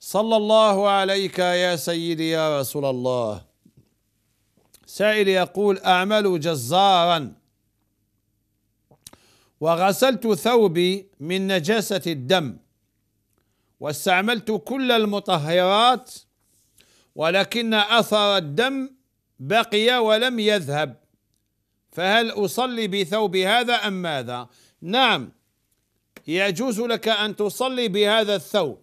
صلى الله عليك يا سيدي يا رسول الله سائل يقول أعمل جزارا وغسلت ثوبي من نجاسة الدم واستعملت كل المطهرات ولكن أثر الدم بقي ولم يذهب فهل أصلي بثوب هذا أم ماذا؟ نعم يجوز لك أن تصلي بهذا الثوب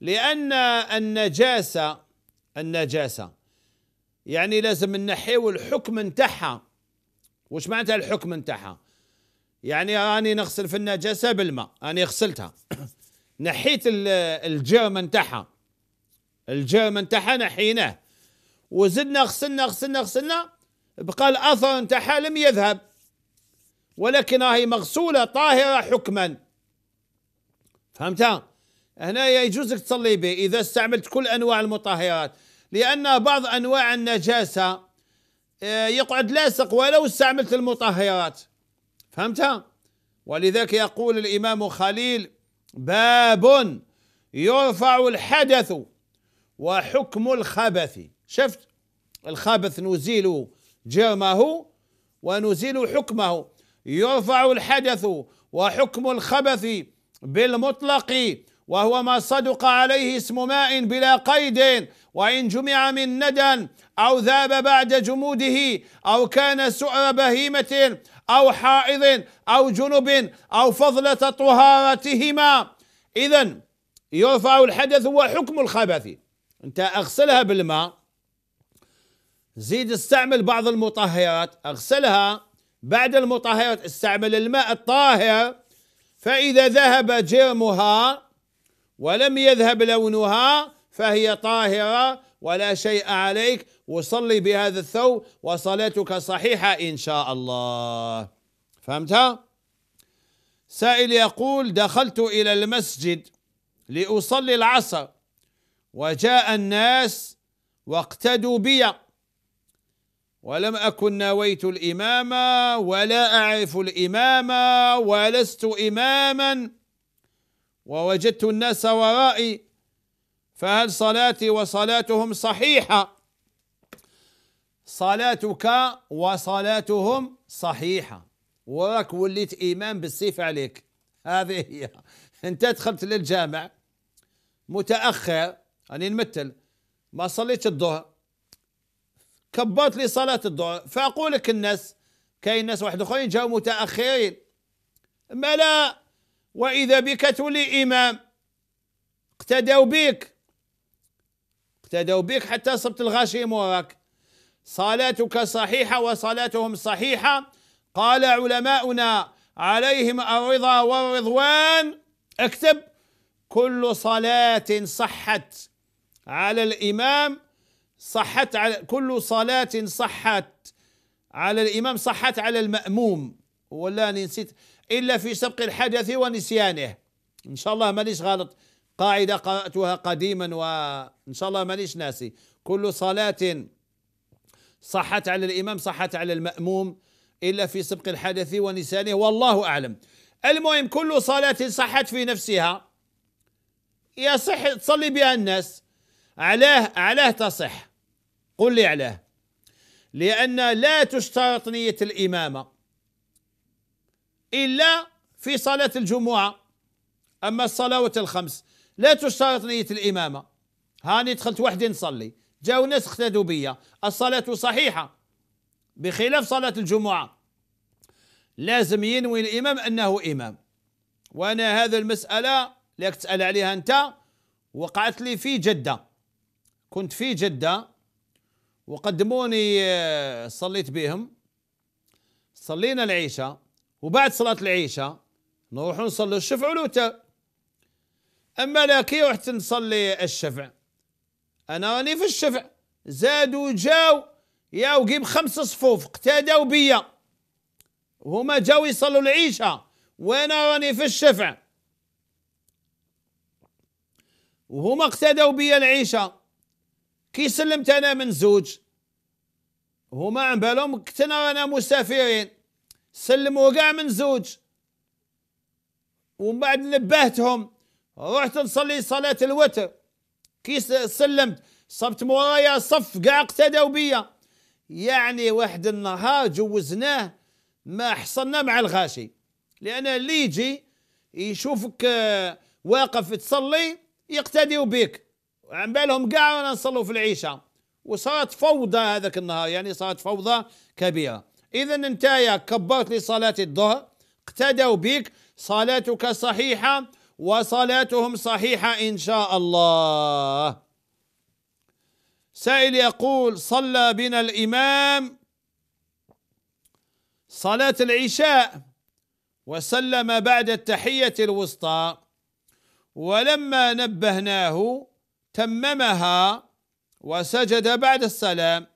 لأن النجاسة النجاسة يعني لازم نحيو الحكم نتاعها واش معناتها الحكم نتاعها يعني راني نغسل في النجاسة بالماء راني غسلتها نحيت الجرم نتاعها الجرم نتاعها نحيناه وزدنا غسلنا غسلنا غسلنا بقى الأثر نتاعها لم يذهب ولكن راهي مغسولة طاهرة حكما فهمتها هنا يجوز لك تصلي به إذا استعملت كل أنواع المطهرات لأن بعض أنواع النجاسة آه، يقعد لاصق ولو استعملت المطهرات فهمتها ولذلك يقول الإمام خليل باب يرفع الحدث وحكم الخبث شفت الخبث نزيل جرمه ونزيل حكمه يرفع الحدث وحكم الخبث بالمطلق وهو ما صدق عليه اسم ماء بلا قيد وإن جمع من ندى أو ذاب بعد جموده أو كان سؤر بهيمة أو حائض أو جنب أو فضلة طهارتهما إذا يرفع الحدث وحكم الخبث أنت أغسلها بالماء زيد استعمل بعض المطهرات أغسلها بعد المطهرات استعمل الماء الطاهر فإذا ذهب جرمها ولم يذهب لونها فهي طاهرة ولا شيء عليك وصلي بهذا الثوب وصلاتك صحيحة إن شاء الله فهمتها؟ سائل يقول دخلت إلى المسجد لأصلي العصر وجاء الناس واقتدوا بي ولم أكن نويت الإمامة ولا أعرف الإمامة ولست إماماً ووجدت الناس ورائي فهل صلاتي وصلاتهم صحيحة صلاتك وصلاتهم صحيحة وراك وليت ايمان بالسيف عليك هذه هي أنت دخلت للجامع متأخر راني نمثل ما صليتش الظهر كبرت لي صلاة الظهر فأقول لك الناس كاين ناس واحد اخرين جاوا متاخرين ما لا وإذا بك تولي إمام اقتدوا بك اقتدوا بك حتى صبت الغاشي موراك صلاتك صحيحة وصلاتهم صحيحة قال علماؤنا عليهم الرضا والرضوان اكتب كل صلاة صحت على الإمام صحت على كل صلاة صحت على الإمام صحت على المأموم ولا نسيت إلا في سبق الحدث ونسيانه إن شاء الله مانيش غلط قاعدة قرأتها قديما وإن شاء الله مانيش ناسي كل صلاة صحت على الإمام صحت على المأموم إلا في سبق الحدث ونسيانه والله أعلم المهم كل صلاة صحت في نفسها يصح تصلي بها الناس علاه علاه تصح قل لي علاه لأن لا تشترط نية الإمامة إلا في صلاة الجمعة أما الصلوات الخمس لا تشترط نية الإمامة هاني دخلت وحدي نصلي جاو ناس اقتدوا بيا الصلاة صحيحة بخلاف صلاة الجمعة لازم ينوي الإمام أنه إمام وأنا هذا المسألة لك تسأل عليها أنت وقعت لي في جدة كنت في جدة وقدموني آه، صليت بهم صلينا العيشة وبعد صلاة العشاء نروح نصلي الشفع والوتر أما كي رحت نصلي الشفع أنا راني في الشفع زادوا جاو يا وجيب خمس صفوف اقتادوا بيا وهما جاو يصلوا العشاء وانا راني في الشفع وهما اقتادوا بيا العشاء كي سلمت انا من زوج هما عن بالهم كنت انا مسافرين سلموا وقع من زوج ومن بعد نبهتهم رحت نصلي صلاة الوتر كي سلمت صبت مورايا صف قاع اقتدوا بيا يعني واحد النهار جوزناه ما حصلنا مع الغاشي لأن اللي يجي يشوفك آه، واقف تصلي يقتديوا بك عن بالهم قاع رانا نصلوا في العيشة وصارت فوضى هذاك النهار يعني صارت فوضى كبيره إذا أنت يا كبرت لصلاة الظهر اقتدوا بك صلاتك صحيحة وصلاتهم صحيحة إن شاء الله سائل يقول صلى بنا الإمام صلاة العشاء وسلم بعد التحية الوسطى ولما نبهناه تممها وسجد بعد السلام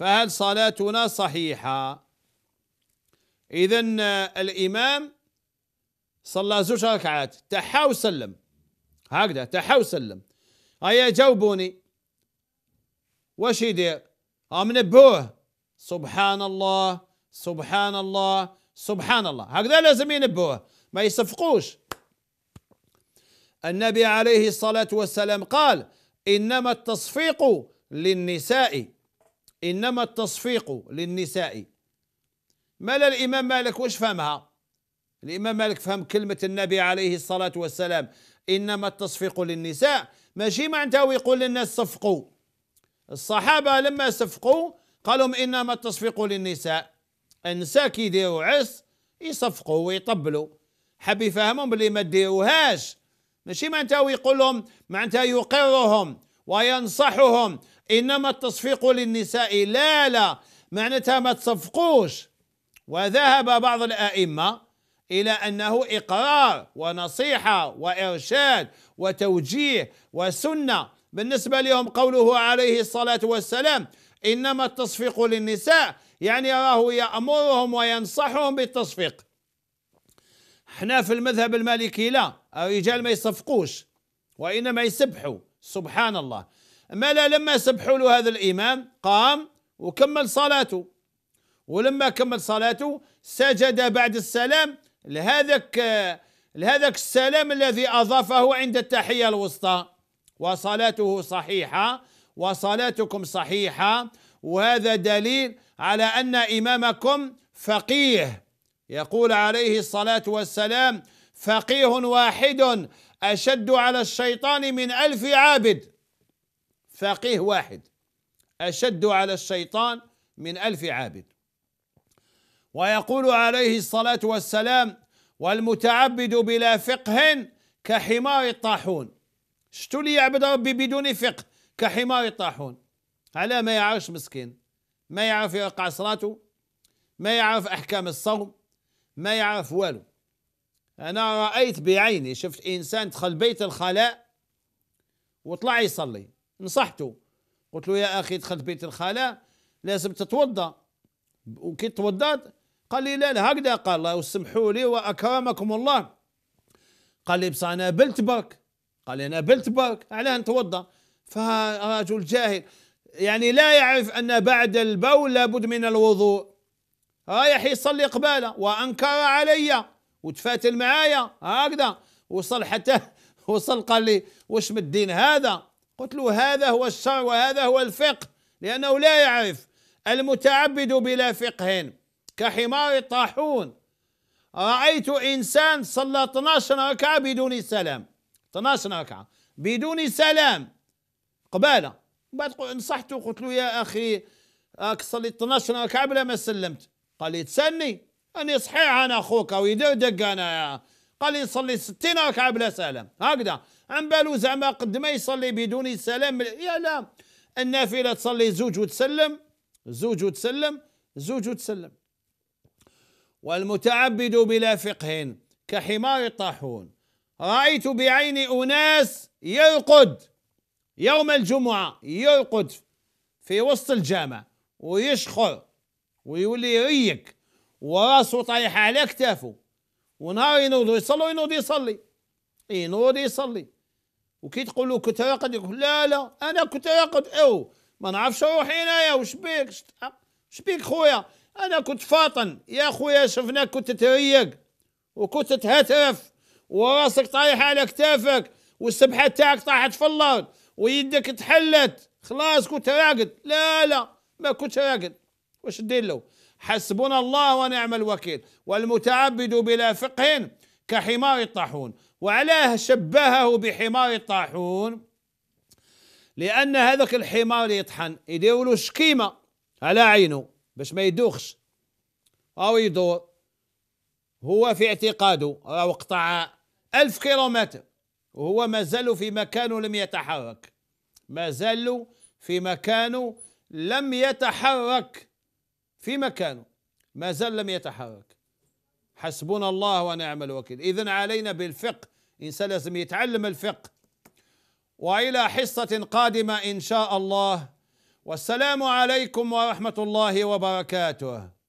فهل صلاتنا صحيحة إذا آه، الإمام صلى زوج ركعات تحى وسلم هكذا تحى وسلم هيا جاوبوني واش يدير هم آه، نبهوه سبحان الله سبحان الله سبحان الله هكذا لازم ينبوه ما يصفقوش النبي عليه الصلاة والسلام قال إنما التصفيق للنساء إنما التصفيق للنساء مال الإمام مالك واش فهمها الإمام مالك فهم كلمة النبي عليه الصلاة والسلام إنما التصفيق للنساء ماشي معناتها يقول للناس صفقوا الصحابة لما صفقوا قالوا إنما التصفيق للنساء النساء كي يديروا عرس يصفقوا ويطبلوا حبي يفهمهم باللي ما ديروهاش ماشي معناتها يقول لهم معناتها يقرهم وينصحهم إنما التصفيق للنساء لا لا معناتها ما تصفقوش وذهب بعض الأئمة إلى أنه إقرار ونصيحة وإرشاد وتوجيه وسنة بالنسبة لهم قوله عليه الصلاة والسلام إنما التصفيق للنساء يعني راه يأمرهم وينصحهم بالتصفيق احنا في المذهب المالكي لا الرجال ما يصفقوش وإنما يسبحوا سبحان الله ملا لما سبحوا له هذا الإمام قام وكمل صلاته ولما كمل صلاته سجد بعد السلام لهذاك لهذاك السلام الذي أضافه عند التحية الوسطى وصلاته صحيحة وصلاتكم صحيحة وهذا دليل على أن إمامكم فقيه يقول عليه الصلاة والسلام فقيه واحد أشد على الشيطان من ألف عابد فقيه واحد أشد على الشيطان من ألف عابد ويقول عليه الصلاة والسلام والمتعبد بلا فقه كحمار الطاحون شتو لي يعبد ربي بدون فقه كحمار الطاحون على ما يعرفش مسكين ما يعرف يرقع صلاته ما يعرف أحكام الصوم ما يعرف والو أنا رأيت بعيني شفت إنسان دخل بيت الخلاء وطلع يصلي نصحته قلت له يا اخي دخلت بيت الخاله لازم تتوضا وكي توضات قال لي لا لا هكذا قال الله وسمحوا لي واكرمكم الله قال لي بصح انا بلت برك قال لي انا بلت برك علاه نتوضا فرجل جاهل يعني لا يعرف ان بعد البول لابد من الوضوء رايح يصلي قباله وانكر علي وتفاتل معايا هكذا وصل حتى وصل قال لي واش مدين هذا قلت له هذا هو الشر وهذا هو الفقه لأنه لا يعرف المتعبد بلا فقه كحمار طاحون رأيت إنسان صلى 12 ركعة بدون سلام 12 ركعة بدون سلام قبالة بعد نصحته قلت له يا أخي راك صليت 12 ركعة بلا ما سلمت قال لي تسني أني صحيح أنا أخوك ويدردق أنا قال لي نصلي 60 ركعة بلا سلام هكذا عن بالو زعما قد ما يصلي بدون سلام يا لا النافله تصلي زوج وتسلم زوج وتسلم زوج وتسلم والمتعبد بلا فقه كحمار طاحون رأيت بعيني أناس يرقد يوم الجمعة يرقد في وسط الجامع ويشخر ويولي يريك وراسه طايحة على كتافه ونهار ينوض يصلي ينوض يصلي ينوض يصلي وكي تقولوا كنت راقد يقول لا لا انا كنت راقد او ما نعرفش روحي انايا وش بيك وش بيك خويا انا كنت فاطن يا خويا شفناك كنت تريق وكنت تهترف وراسك طايح على كتافك والسبحه تاعك طاحت في الارض ويدك تحلت خلاص كنت راقد لا لا ما كنت راقد واش دير له حسبنا الله ونعم الوكيل والمتعبد بلا فقه كحمار الطاحون وعلاه شبهه بحمار الطاحون لان هذاك الحمار اللي يطحن يدير له شكيمه على عينه باش ما يدوخش او يدور هو في اعتقاده راهو قطع ألف كيلومتر وهو مازال في مكانه لم يتحرك مازال في مكانه لم يتحرك في مكانه مازال لم يتحرك حسبنا الله ونعم الوكيل إذن علينا بالفقه إنسان لازم يتعلم الفقه وإلى حصة قادمة إن شاء الله والسلام عليكم ورحمة الله وبركاته